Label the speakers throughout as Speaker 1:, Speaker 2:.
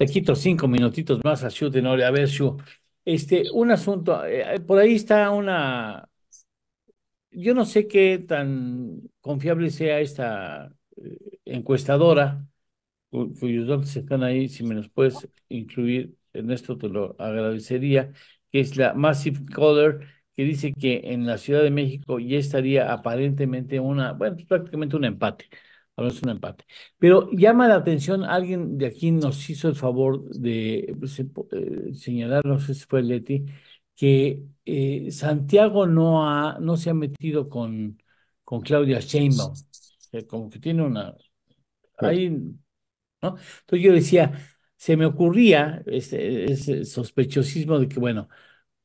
Speaker 1: Te quito cinco minutitos más a A ver, Shu, este, un asunto, eh, eh, por ahí está una, yo no sé qué tan confiable sea esta eh, encuestadora, cuyos datos están ahí, si me los puedes incluir en esto te lo agradecería, que es la Massive Color, que dice que en la Ciudad de México ya estaría aparentemente una, bueno, pues prácticamente un empate es un empate. Pero llama la atención, alguien de aquí nos hizo el favor de pues, eh, eh, señalar, no sé si fue Leti, que eh, Santiago no, ha, no se ha metido con, con Claudia Sheinbaum. como que tiene una... Ahí, ¿no? Entonces yo decía, se me ocurría ese, ese sospechosismo de que, bueno,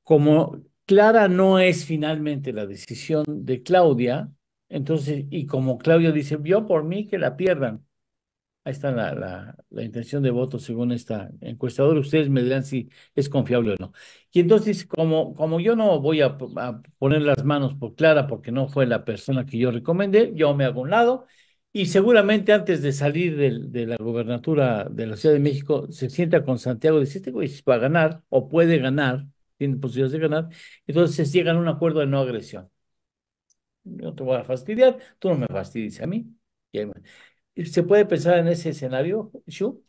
Speaker 1: como clara no es finalmente la decisión de Claudia, entonces, y como Claudio dice, yo por mí que la pierdan. Ahí está la, la, intención de voto según esta encuestadora. Ustedes me dirán si es confiable o no. Y entonces, como, como yo no voy a, poner las manos por Clara porque no fue la persona que yo recomendé, yo me hago un lado y seguramente antes de salir de, de la gobernatura de la Ciudad de México se sienta con Santiago y dice, este güey va a ganar o puede ganar, tiene posibilidades de ganar. Entonces llegan a un acuerdo de no agresión no te voy a fastidiar, tú no me fastidies a mí. ¿Se puede pensar en ese escenario, Shu?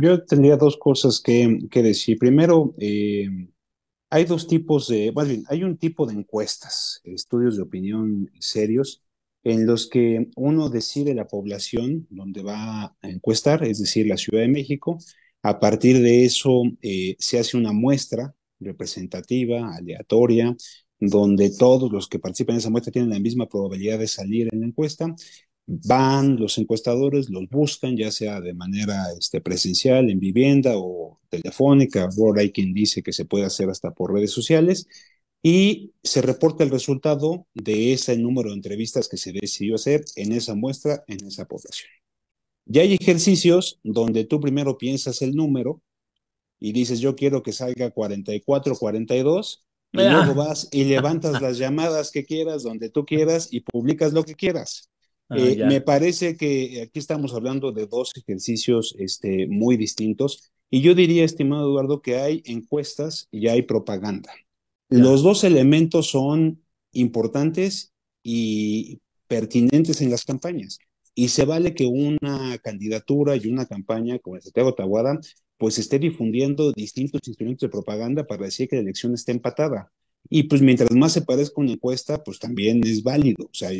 Speaker 2: yo tendría dos cosas que, que decir. Primero, eh, hay dos tipos de, más hay un tipo de encuestas, estudios de opinión serios, en los que uno decide la población donde va a encuestar, es decir, la Ciudad de México. A partir de eso eh, se hace una muestra representativa, aleatoria, donde todos los que participan en esa muestra tienen la misma probabilidad de salir en la encuesta. Van los encuestadores, los buscan, ya sea de manera este, presencial, en vivienda o telefónica. Ahora hay quien dice que se puede hacer hasta por redes sociales. Y se reporta el resultado de ese número de entrevistas que se decidió hacer en esa muestra, en esa población. Ya hay ejercicios donde tú primero piensas el número y dices, yo quiero que salga 44, 42, y luego vas y levantas las llamadas que quieras, donde tú quieras y publicas lo que quieras. Ah, eh, me parece que aquí estamos hablando de dos ejercicios este, muy distintos. Y yo diría, estimado Eduardo, que hay encuestas y hay propaganda. Los dos elementos son importantes y pertinentes en las campañas. Y se vale que una candidatura y una campaña como el de Tawara pues esté difundiendo distintos instrumentos de propaganda para decir que la elección está empatada. Y pues mientras más se parezca una encuesta, pues también es válido. O sea,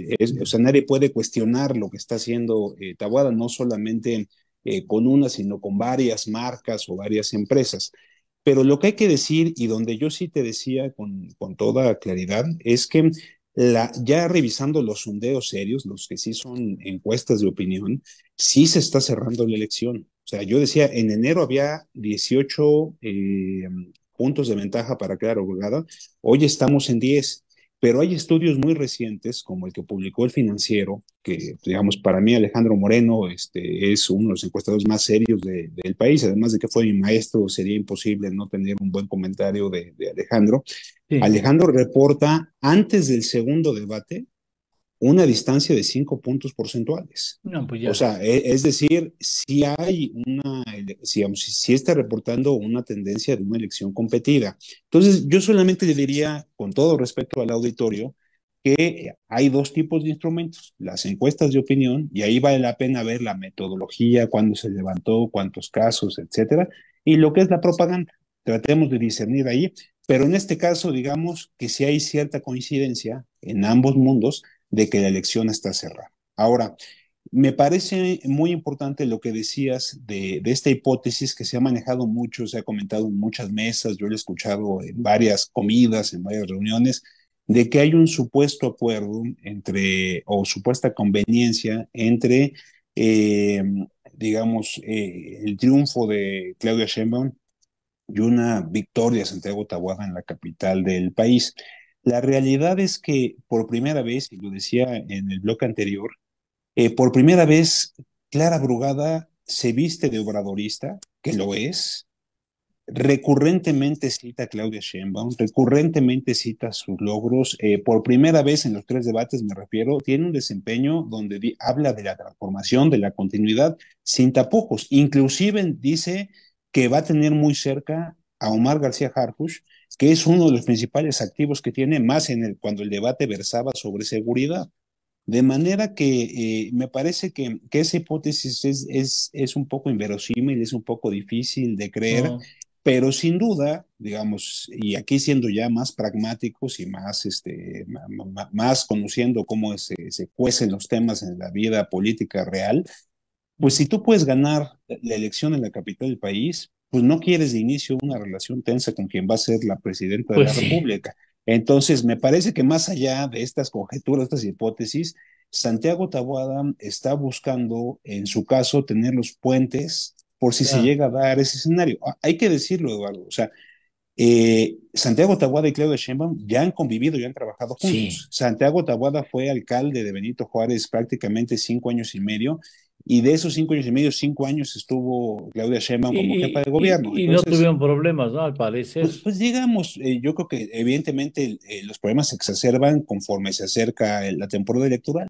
Speaker 2: nadie puede cuestionar lo que está haciendo eh, Tabuada, no solamente eh, con una, sino con varias marcas o varias empresas. Pero lo que hay que decir, y donde yo sí te decía con, toda claridad, es que ya revisando los sondeos serios, los que sí son encuestas de opinión, sí se está cerrando la elección. O sea, yo decía, en enero había 18 eh, puntos de ventaja para quedar obligada, hoy estamos en 10, pero hay estudios muy recientes, como el que publicó el financiero, que digamos, para mí Alejandro Moreno este, es uno de los encuestadores más serios del país, además de que fue mi maestro, sería imposible no tener un buen comentario de, Alejandro. Alejandro reporta antes del segundo debate, una distancia de cinco puntos porcentuales.
Speaker 1: Pues o sea, e, es,
Speaker 2: decir, si hay una, si, si está reportando una tendencia de una elección competida. Entonces, yo solamente le diría, con todo respeto al auditorio, que hay dos tipos de instrumentos, las encuestas de opinión, y ahí vale la pena ver la metodología, cuándo se levantó, cuántos casos, etcétera, y lo que es la propaganda. Tratemos de discernir ahí, pero en este caso, digamos que si hay cierta coincidencia en ambos mundos, de que la elección está cerrada. Ahora, me parece muy importante lo que decías de, esta hipótesis que se ha manejado mucho, se ha comentado en muchas mesas, yo he escuchado en varias comidas, en varias reuniones, de que hay un supuesto acuerdo entre, o supuesta conveniencia entre, eh, digamos, eh, el triunfo de Claudia Sheinbaum y una victoria de Santiago Tahuada en la capital del país. La realidad es que por primera vez, y lo decía en el bloque anterior, eh, por primera vez Clara Brugada se viste de obradorista, que lo es, recurrentemente cita a Claudia Sheinbaum, recurrentemente cita sus logros, eh, por primera vez en los tres debates me refiero, tiene un desempeño donde habla de la transformación, de la continuidad, sin tapujos, inclusive dice que va a tener muy cerca a Omar García Harfuch, que es uno de los principales activos que tiene, más en el, cuando el debate versaba sobre seguridad. De manera que eh, me parece que, que esa hipótesis es, es, es, un poco inverosímil, es un poco difícil de creer, pero sin duda, digamos, y aquí siendo ya más pragmáticos y más, este, más conociendo cómo se, eh, se cuecen los temas en la vida política real, pues si tú puedes ganar la elección en la capital del país, pues no quieres de inicio una relación tensa con quien va a ser la presidenta de pues la República. Entonces, me parece que más allá de estas conjeturas, estas hipótesis, Santiago Tabuada está buscando, en su caso, tener los puentes por si se ah. llega a dar ese escenario. Ah, hay que decirlo, Eduardo. O sea, eh, Santiago Taboada y de Sheinbaum ya han convivido, ya han trabajado juntos. Santiago Taboada fue alcalde de Benito Juárez prácticamente cinco años y medio y de esos cinco años y medio, cinco años estuvo Claudia Sheinbaum como jefa de gobierno. Y, no tuvieron
Speaker 1: problemas, ¿no? Al parecer. Pues, pues digamos, eh, yo creo que
Speaker 2: evidentemente eh, los problemas se exacerban conforme se acerca eh, la temporada electoral.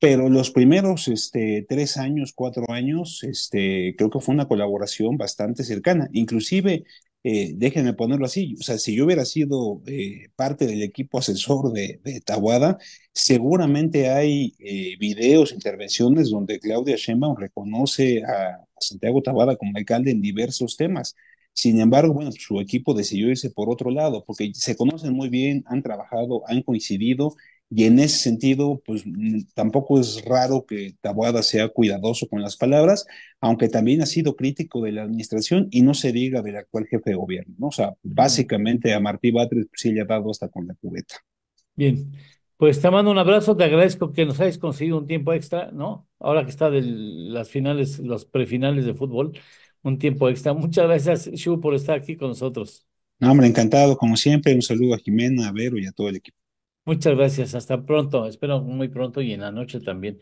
Speaker 2: Pero los primeros este, tres años, cuatro años, este, creo que fue una colaboración bastante cercana. Inclusive eh, déjenme ponerlo así, o sea, si yo hubiera sido eh, parte del equipo asesor de, de seguramente hay eh, videos, intervenciones donde Claudia Sheinbaum reconoce a, Santiago Tawada como alcalde en diversos temas. Sin embargo, bueno, su equipo decidió irse por otro lado, porque se conocen muy bien, han trabajado, han coincidido y en ese sentido, pues mm, tampoco es raro que Taboada sea cuidadoso con las palabras, aunque también ha sido crítico de la administración y no se diga del actual jefe de gobierno, ¿no? O sea, básicamente a Martí Batres pues, sí le ha dado hasta con la cubeta.
Speaker 1: Bien, pues te mando un abrazo, te agradezco que nos hayas conseguido un tiempo extra, ¿no? Ahora que está de las finales, los prefinales de fútbol, un tiempo extra. Muchas gracias, Shu, por estar aquí con nosotros.
Speaker 2: hombre, encantado, como siempre. Un saludo a Jimena, a Vero y a todo el equipo.
Speaker 1: Muchas gracias, hasta pronto, espero muy pronto y en la noche también.